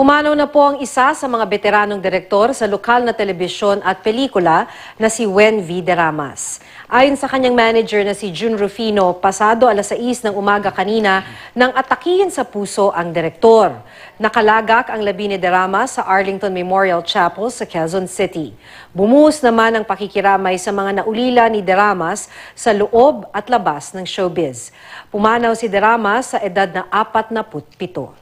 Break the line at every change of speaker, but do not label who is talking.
Pumanaw na po ang isa sa mga veteranong direktor sa lokal na telebisyon at pelikula na si Wen V. Deramas. Ayon sa kanyang manager na si Jun Rufino, pasado alas 6 ng umaga kanina nang atakihin sa puso ang direktor. Nakalagak ang labi ni Deramas sa Arlington Memorial Chapel sa Quezon City. Bumuhos naman ang pakikiramay sa mga naulila ni Deramas sa loob at labas ng showbiz. Pumanaw si Deramas sa edad na 47.